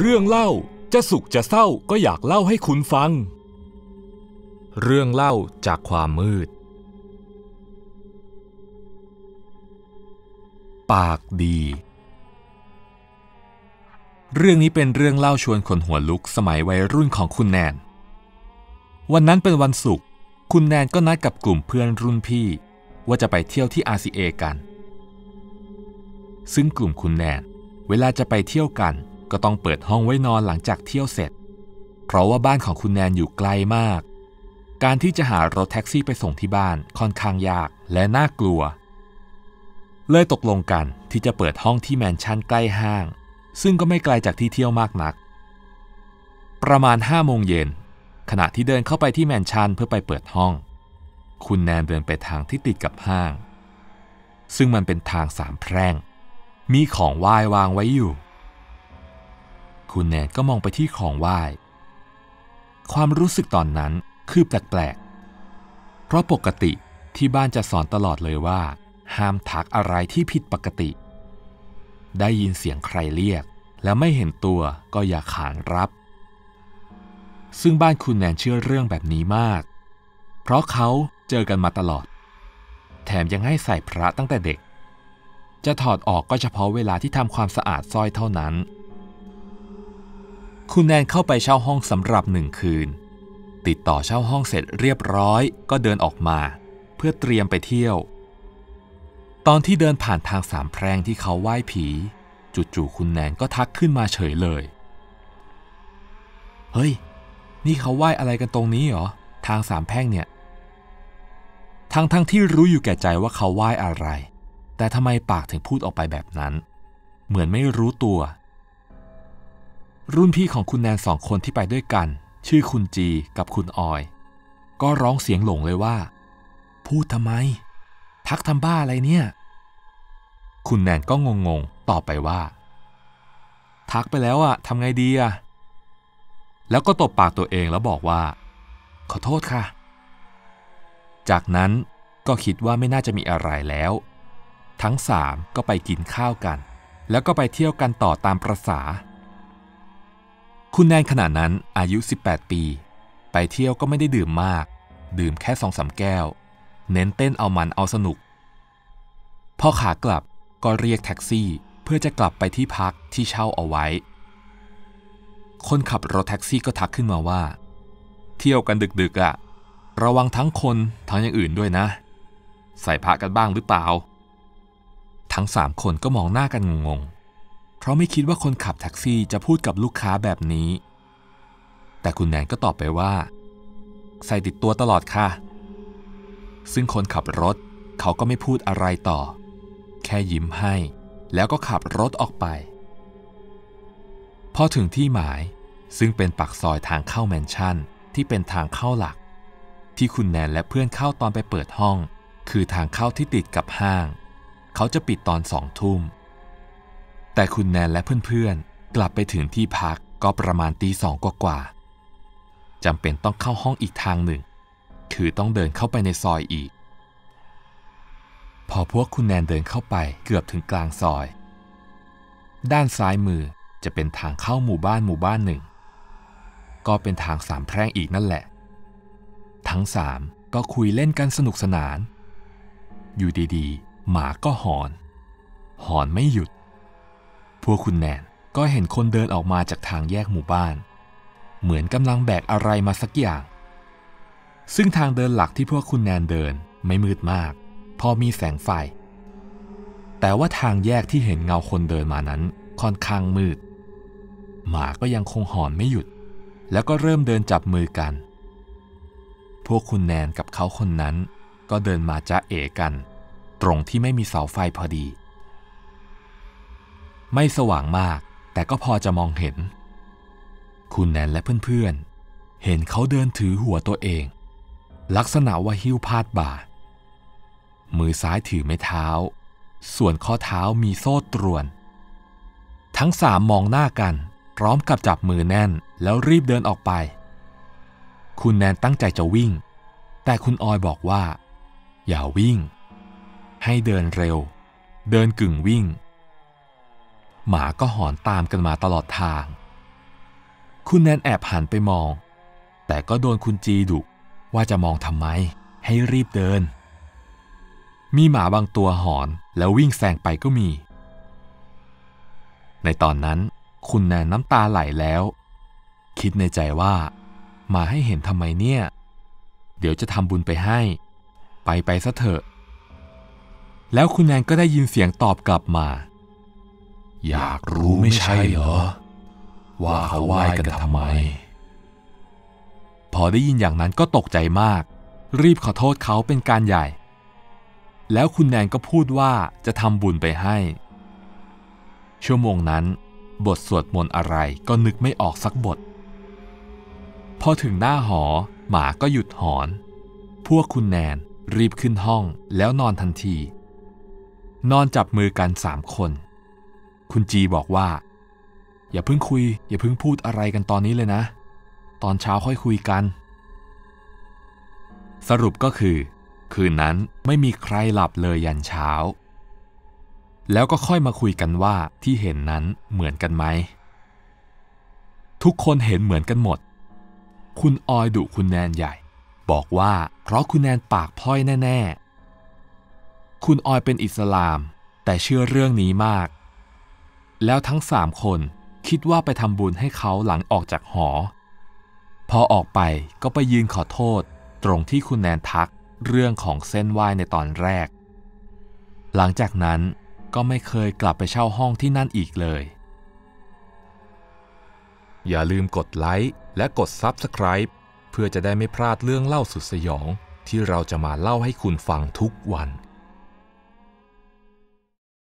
เรื่องเล่าจะสุขจะเศร้าก็อยากเล่าให้คุณฟัง เรื่องเล่าจากความมืด ปากดี เรื่องนี้เป็นเรื่องเล่าชวนขนหัวลุกสมัยวัยรุ่นของคุณแนนวันนั้นเป็นวันศุกร์คุณแนนก็นัดกับกลุ่มเพื่อนรุ่นพี่ ว่าจะไปเที่ยวที่อาีเอกัน ซึ่งกลุ่มคุณแนนเวลาจะไปเที่ยวกันก็ต้องเปิดห้องไว้นอนหลังจากเที่ยวเสร็จ เพราะว่าบ้านของคุณแนนอยู่ไกลมาก การที่จะหารถแท็กซี่ไปส่งที่บ้าน ค่อนข้างยากและน่ากลัว เลยตกลงกันที่จะเปิดห้องที่แมนชั่นใกล้ห้าง ซึ่งก็ไม่ไกลจากที่เที่ยวมากนัก ประมาณห้าโมงเย็นขณะที่เดินเข้าไปที่แมนชั่นเพื่อไปเปิดห้อง คุณแนนเดินไปทางที่ติดกับห้าง ซึ่งมันเป็นทางสามแพร่งมีของไหว้วางไว้อยู่คุณเนนก็มองไปที่ของไหว้ความรู้สึกตอนนั้นคือแปลกๆ เพราะปกติที่บ้านจะสอนตลอดเลยว่า ห้ามทักอะไรที่ผิดปกติ ได้ยินเสียงใครเรียกแล้วไม่เห็นตัวก็อย่าขานรับ ซึ่งบ้านคุณแนนเชื่อเรื่องแบบนี้มาก เพราะเขาเจอกันมาตลอด แถมยังให้ใส่พระตั้งแต่เด็ก จะถอดออกก็เฉพาะเวลาที่ทำความสะอาดสร้อยเท่านั้นคุณแนนเข้าไปเช่าห้องสำหรับหนึ่งคืน ติดต่อเช่าห้องเสร็จเรียบร้อยก็เดินออกมา เพื่อเตรียมไปเที่ยว ตอนที่เดินผ่านทางสามแพร่งที่เขาไหว้ผีจู่ๆคุณแนนก็ทักขึ้นมาเฉยเลยเฮ้ย นี่เขาไหว้อะไรกันตรงนี้เหรอ ทางสามแพร่งเนี่ย ทั้งๆทที่รู้อยู่แก่ใจว่าเขาไหว้อะไร แต่ทำไมปากถึงพูดออกไปแบบนั้น เหมือนไม่รู้ตัวรุ่นพี่ของคุณแนนสองคนที่ไปด้วยกัน ชื่อคุณจีกับคุณออย ก็ร้องเสียงหลงเลยว่า พูดทำไม ทักทำบ้าอะไรเนี่ย คุณแนนก็งงๆตอบไปว่า ทักไปแล้วอะทำไงดีอะแล้วก็ตบปากตัวเองแล้วบอกว่า ขอโทษค่ะ จากนั้นก็คิดว่าไม่น่าจะมีอะไรแล้ว ทั้งสามก็ไปกินข้าวกัน แล้วก็ไปเที่ยวกันต่อตามประษาคุณแนนขนาดนั้นอายุ 18 ปี ไปเที่ยวก็ไม่ได้ดื่มมาก ดื่มแค่สองสาแก้ว เน้นเต้นเอามันเอาสนุก พอขากลับก็เรียกแท็กซี่เพื่อจะกลับไปที่พักที่เช่าเอาไว้ คนขับรถแท็กซี่ก็ทักขึ้นมาว่า เที่ยวกันดึกๆอะ่ะระวังทั้งคนทั้งอย่างอื่นด้วยนะ ใส่พระกันบ้างหรือเปล่า ทั้งสามคนก็มองหน้ากันงงงเพราะไม่คิดว่าคนขับแท็กซี่จะพูดกับลูกค้าแบบนี้ แต่คุณแนนก็ตอบไปว่า ใส่ติดตัวตลอดค่ะ ซึ่งคนขับรถ เขาก็ไม่พูดอะไรต่อ แค่ยิ้มให้ แล้วก็ขับรถออกไป พอถึงที่หมาย ซึ่งเป็นปากซอยทางเข้าแมนชั่น ที่เป็นทางเข้าหลัก ที่คุณแนนและเพื่อนเข้าตอนไปเปิดห้อง คือทางเข้าที่ติดกับห้าง เขาจะปิดตอนสองทุ่มแต่คุณแนนและเพื่อนๆ กลับไปถึงที่พักก็ประมาณตีสองกว่าๆจำเป็นต้องเข้าห้องอีกทางหนึ่ง คือต้องเดินเข้าไปในซอยอีก พอพวกคุณแนนเดินเข้าไปเกือบถึงกลางซอย ด้านซ้ายมือจะเป็นทางเข้าหมู่บ้านหมู่บ้านหนึ่ง ก็เป็นทางสามแพร่งอีกนั่นแหละ ทั้งสามก็คุยเล่นกันสนุกสนาน อยู่ดีๆ หมาก็หอน หอนไม่หยุดพวกคุณแนนก็เห็นคนเดินออกมาจากทางแยกหมู่บ้าน เหมือนกำลังแบกอะไรมาสักอย่าง ซึ่งทางเดินหลักที่พวกคุณแนนเดินไม่มืดมากพอมีแสงไฟแต่ว่าทางแยกที่เห็นเงาคนเดินมานั้น ค่อนข้างมืด หมาก็ยังคงหอนไม่หยุดแล้วก็เริ่มเดินจับมือกัน พวกคุณแนนกับเขาคนนั้นก็เดินมาจ้าเอกัน ตรงที่ไม่มีเสาไฟพอดีไม่สว่างมากแต่ก็พอจะมองเห็น คุณแนนและเพื่อนๆเห็นเขาเดินถือหัวตัวเอง ลักษณะว่าหิ้วพาดบ่า มือซ้ายถือไม้เท้า ส่วนข้อเท้ามีโซ่ตรวน ทั้งสามมองหน้ากัน พร้อมกับจับมือแน่นแล้วรีบเดินออกไป คุณแนนตั้งใจจะวิ่ง แต่คุณออยบอกว่า อย่าวิ่ง ให้เดินเร็ว เดินกึ่งวิ่งหมาก็หอนตามกันมาตลอดทาง คุณแนนแอบหันไปมอง แต่ก็โดนคุณจีดุ ว่าจะมองทำไมให้รีบเดิน มีหมาบางตัวหอนแล้ววิ่งแซงไปก็มี ในตอนนั้น คุณแนนน้ำตาไหลแล้ว คิดในใจว่า มาให้เห็นทำไมเนี่ย เดี๋ยวจะทำบุญไปให้ ไปไปซะเถอะ แล้วคุณแนนก็ได้ยินเสียงตอบกลับมาอยากรู้ไม่ใช่เหรอ ว่าเขาไหว้กันทำไม พอได้ยินอย่างนั้นก็ตกใจมาก รีบขอโทษเขาเป็นการใหญ่ แล้วคุณแนนก็พูดว่าจะทำบุญไปให้ ชั่วโมงนั้น บทสวดมนต์อะไรก็นึกไม่ออกสักบท พอถึงหน้าหอหมาก็หยุดหอน พวกคุณแนนรีบขึ้นห้องแล้วนอนทันที นอนจับมือกันสามคนคุณจีบอกว่า อย่าเพิ่งคุย อย่าเพิ่งพูดอะไรกันตอนนี้เลยนะ ตอนเช้าค่อยคุยกัน สรุปก็คือ คืนนั้นไม่มีใครหลับเลยยันเช้า แล้วก็ค่อยมาคุยกันว่าที่เห็นนั้นเหมือนกันไหม ทุกคนเห็นเหมือนกันหมด คุณออยดุคุณแนนใหญ่ บอกว่า เพราะคุณแนนปากพ้อยแน่ ๆ คุณออยเป็นอิสลาม แต่เชื่อเรื่องนี้มากแล้วทั้งสามคนคิดว่าไปทำบุญให้เขาหลังออกจากหอ พอออกไปก็ไปยืนขอโทษตรงที่คุณแนนทักเรื่องของเส้นไหว้ในตอนแรก หลังจากนั้นก็ไม่เคยกลับไปเช่าห้องที่นั่นอีกเลย อย่าลืมกดไลค์และกด Subscribe เพื่อจะได้ไม่พลาดเรื่องเล่าสุดสยองที่เราจะมาเล่าให้คุณฟังทุกวัน